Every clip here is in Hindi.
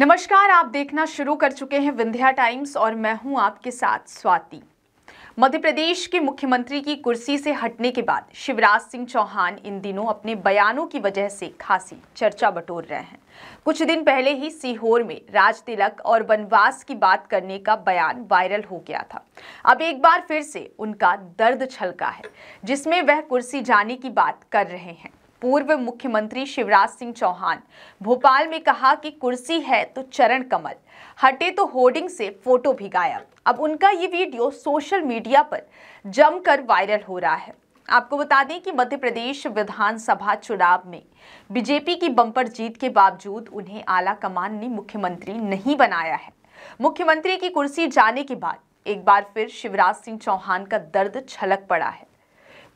नमस्कार आप देखना शुरू कर चुके हैं विंध्या टाइम्स और मैं हूं आपके साथ स्वाति मध्य प्रदेश के मुख्यमंत्री की कुर्सी से हटने के बाद शिवराज सिंह चौहान इन दिनों अपने बयानों की वजह से खासी चर्चा बटोर रहे हैं कुछ दिन पहले ही सीहोर में राज तिलक और वनवास की बात करने का बयान वायरल हो गया था अब एक बार फिर से उनका दर्द छलका है जिसमें वह कुर्सी जाने की बात कर रहे हैं पूर्व मुख्यमंत्री शिवराज सिंह चौहान भोपाल में कहा कि कुर्सी है तो चरण कमल हटे तो होर्डिंग से फोटो भी गायब अब उनका ये वीडियो सोशल मीडिया पर जमकर वायरल हो रहा है आपको बता दें कि मध्य प्रदेश विधानसभा चुनाव में बीजेपी की बंपर जीत के बावजूद उन्हें आला कमान ने मुख्यमंत्री नहीं बनाया है मुख्यमंत्री की कुर्सी जाने के बाद एक बार फिर शिवराज सिंह चौहान का दर्द छलक पड़ा है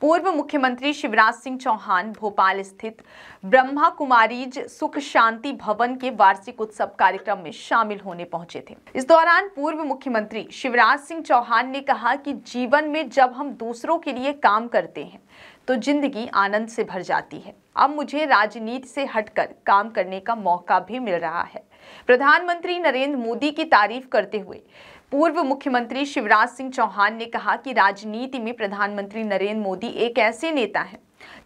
पूर्व मुख्यमंत्री शिवराज सिंह चौहान भोपाल स्थित ब्रह्मा कुमारीज सुख शांति भवन के वार्षिक उत्सव कार्यक्रम में शामिल होने पहुंचे थे इस दौरान पूर्व मुख्यमंत्री शिवराज सिंह चौहान ने कहा कि जीवन में जब हम दूसरों के लिए काम करते हैं तो जिंदगी आनंद से भर जाती है अब मुझे राजनीति से हटकर काम करने का मौका भी मिल रहा है प्रधानमंत्री नरेंद्र मोदी की तारीफ करते हुए पूर्व मुख्यमंत्री शिवराज सिंह चौहान ने कहा कि राजनीति में प्रधानमंत्री नरेंद्र मोदी एक ऐसे नेता हैं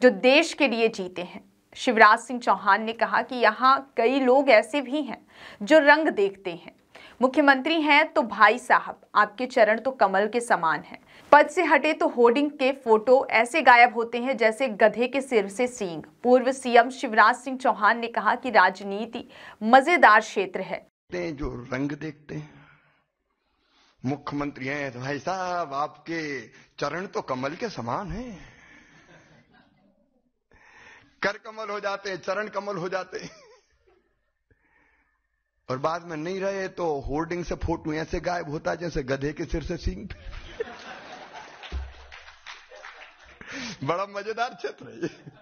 जो देश के लिए जीते हैं शिवराज सिंह चौहान ने कहा कि यहाँ कई लोग ऐसे भी हैं जो रंग देखते हैं मुख्यमंत्री हैं तो भाई साहब आपके चरण तो कमल के समान हैं पद से हटे तो होर्डिंग के फोटो ऐसे गायब होते हैं जैसे गधे के सिर से सींग पूर्व सीएम शिवराज सिंह चौहान ने कहा कि राजनीति मजेदार क्षेत्र है जो रंग देखते हैं मुख्यमंत्री हैं तो भाई साहब आपके चरण तो कमल के समान हैं कर कमल हो जाते हैं चरण कमल हो जाते हैं और बाद में नहीं रहे तो होर्डिंग से फोटो ऐसे गायब होता जैसे गधे के सिर से सींग बड़ा मजेदार क्षेत्र है